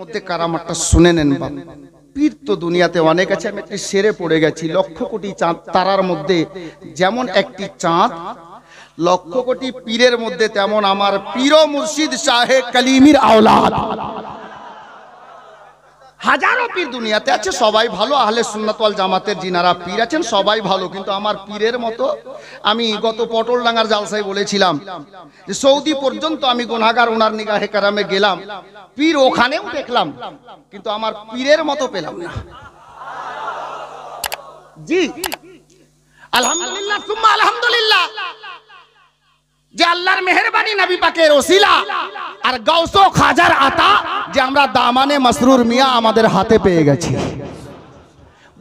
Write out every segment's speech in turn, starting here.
মধ্যে কারামারটা শুনে নেন বাবা পীর তো দুনিয়াতে অনেক আছে আমি একটি সেরে পড়ে গেছি লক্ষ কোটি চাঁদ তারার মধ্যে যেমন একটি চাঁদ লক্ষ কোটি পীরের মধ্যে তেমন আমার পীর মুর্শিদ শাহে কালিমির আওলাদ হাজারো পীর দুনিয়াতে আছে সবাই ভালো আহলে সুন্নাতওয়াল জামাতের জিনারা পীর আছেন সবাই ভালো কিন্তু আমার পীরের মতো আমি গত পটল ডাঙার জালসায় বলেছিলাম যে সৌদি পর্যন্ত আমি গোনাগার ওনার নিগা হেকারামে গেলাম পীর ওখানেও দেখলাম কিন্তু আমার পীরের মতো পেলাম না জি আলহামদুলিল্লাহ আলহামদুলিল্লাহ যে আল্লাহর মেহরবানি নবী পাকের ওসিলা আর গাউসো খাজার আতা যে আমরা দামানে মাসরুর মিয়া আমাদের হাতে পেয়ে গেছি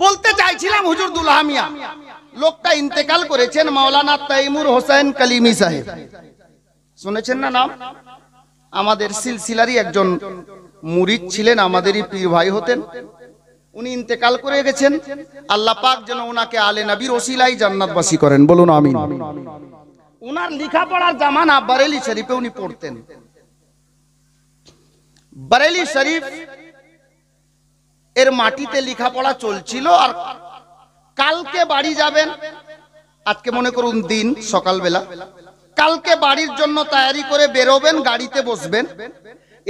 বলতে চাইছিলাম হুজুর দুলহা মিয়া লোকটা ইন্তেকাল করেছেন মাওলানা তাইমুর হোসেন কালিমি সাহেব শুনেছেন না নাম আমাদের সিলসিলারই একজন মুরিদ ছিলেন আমাদেরই পীর ভাই হতেন উনি ইন্তেকাল করে গেছেন আল্লাহ পাক যেন ওনাকে আলে নবীর ওসিলাই জান্নাতবাসী করেন বলুন আমিন উনার লেখাপড়ার জামানা বারেলি শরীফে উনি পড়তেন বারেলি শরীফ এর মাটিতে লেখাপড়া চলছিল আর কালকে বাড়ি যাবেন আজকে মনে করুন দিন সকালবেলা কালকে বাড়ির জন্য তৈরি করে বেরোবেন গাড়িতে বসবেন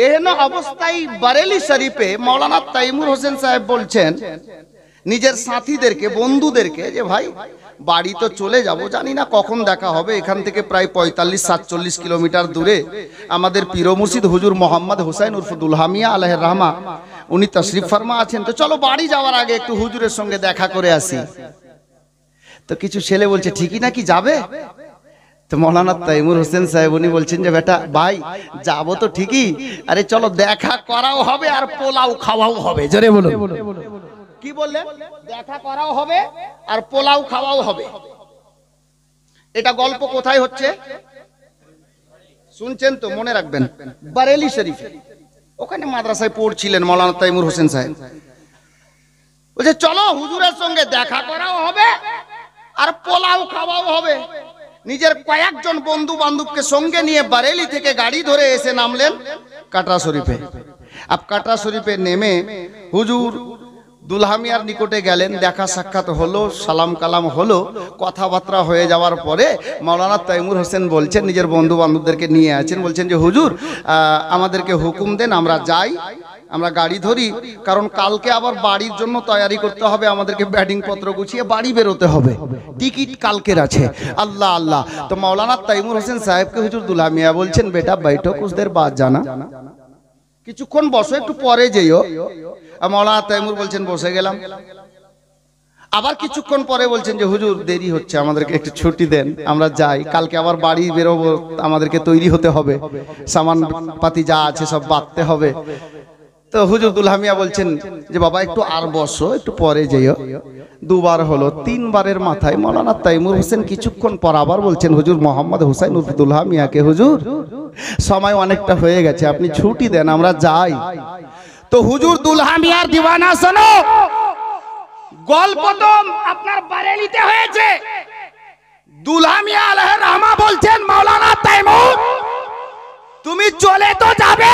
এহেন অবস্থায় বারেলি শরীফে মৌলানা তাইমুর হোসেন সাহেব বলছেন নিজের সাথীদেরকে বন্ধুদেরকে যে ভাই বাড়ি তো চলে যাব জানি না কখন দেখা হবে এখান থেকে প্রায় পঁয়তাল্লিশ সাতচল্লিশ কিলোমিটার দূরে আমাদের মুর্শিদ হুজুর মোহাম্মদ হুসাইন উরফুদুল হামিয়া আলহ রহমা উনি তশরিফ ফার্মা আছেন তো চলো বাড়ি যাওয়ার আগে একটু হুজুরের সঙ্গে দেখা করে আসি তো কিছু ছেলে বলছে ঠিকই নাকি যাবে তো মৌলানা তাইমুর হোসেন সাহেব উনি বলছেন যে বেটা ভাই যাবো তো ঠিকই আরে চলো দেখা করাও হবে আর পোলাও খাওয়াও হবে জোরে বলো কি বললেন দেখা করাও হবে আর পোলাও খাওয়াও হবে এটা গল্প কোথায় হচ্ছে শুনছেন তো মনে রাখবেন বারেলি শরীফে ওখানে মাদ্রাসায় পড়ছিলেন মৌলানা তাইমুর হোসেন সাহেব বলছে চলো হুজুরের সঙ্গে দেখা করাও হবে আর পোলাও খাওয়াও হবে নিজের কয়েকজন বন্ধু বান্ধবকে সঙ্গে নিয়ে বারেলি থেকে গাড়ি ধরে এসে নামলেন কাটরা শরীফে আপ কাটরা শরীফে নেমে হুজুর দুলহামিয়ার নিকটে গেলেন দেখা সাক্ষাৎ হলো সালাম কালাম হলো কথাবার্তা হয়ে যাওয়ার পরে মৌলানা তৈমুর হোসেন বলছেন নিজের বন্ধু বান্ধবদেরকে নিয়ে আছেন বলছেন যে হুজুর আমাদেরকে হুকুম দেন আমরা যাই আমরা গাড়ি ধরি কারণ কালকে আবার বাড়ির জন্য তৈরি করতে হবে আমাদেরকে ব্যাটিং পত্র গুছিয়ে বাড়ি বেরোতে হবে টিকিট কালকের আছে আল্লাহ আল্লাহ তো মৌলানা তাইমুর হোসেন সাহেবকে হুজুর দুলহামিয়া বলছেন বেটা বৈঠক উসদের বাদ জানা কিছুক্ষণ বসো একটু পরে যেও মলা তাইমুর বলছেন বসে গেলাম আবার কিছুক্ষণ পরে বলছেন যে হুজুর দেরি হচ্ছে আমাদেরকে একটু ছুটি দেন আমরা যাই কালকে আবার বাড়ি বেরোবো আমাদেরকে তৈরি হতে হবে সামান পাতি যা আছে সব বাঁধতে হবে তো হুজুর দুলহামিয়া বলছেন যে বাবা একটু আর বসো একটু পরে যেও দুবার হলো তিনবারের মাথায় মৌলানা তাইমুর হোসেন কিছুক্ষণ পর আবার বলছেন হুজুর মোহাম্মদ হুসাইন দুলহামিয়াকে হুজুর সময় অনেকটা হয়ে গেছে আপনি ছুটি দেন আমরা যাই তো হুজুর দুলহামিয়ার দিবানা শোনো গল্প তো আপনার বারেলিতে হয়েছে দুলহামিয়া আলহ রহমা বলছেন মৌলানা তাইমুর তুমি চলে তো যাবে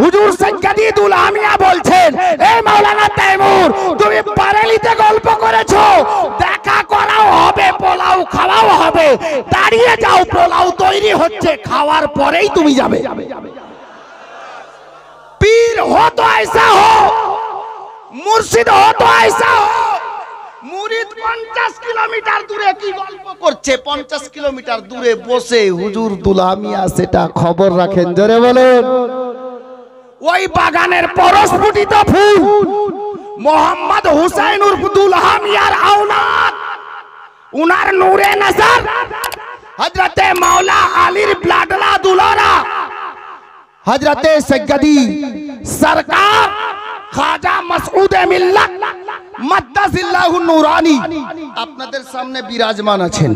হুজুর সংখ্যা দুল আমিয়া বলছেন এ মাওলানা তাইমুর তুমি পারেলিতে গল্প করেছো দেখা করাও হবে পোলাও খাওয়াও হবে দাঁড়িয়ে যাও পোলাও তৈরি হচ্ছে খাওয়ার পরেই তুমি যাবে পীর হো তো ऐसा हो মুর্শিদ হো তো ऐसा हो মুরিদ 50 কিলোমিটার দূরে কি গল্প করছে 50 কিলোমিটার দূরে বসে হুজুর দুলামিয়া সেটা খবর রাখেন জোরে বলেন ওই বাগানের পরস্ফুটিত ফুল মোহাম্মদ হুসাইন উর্ফুদুল হামিয়ার আওলাদ উনার নূরে নজর হযরতে মাওলা আলীর ব্লাডলা দুলারা হযরতে সৈয়দি সরকার খাজা মাসউদ মিল্লাত মদ্দাজিল্লাহু নূরানি আপনাদের সামনে বিরাজমান আছেন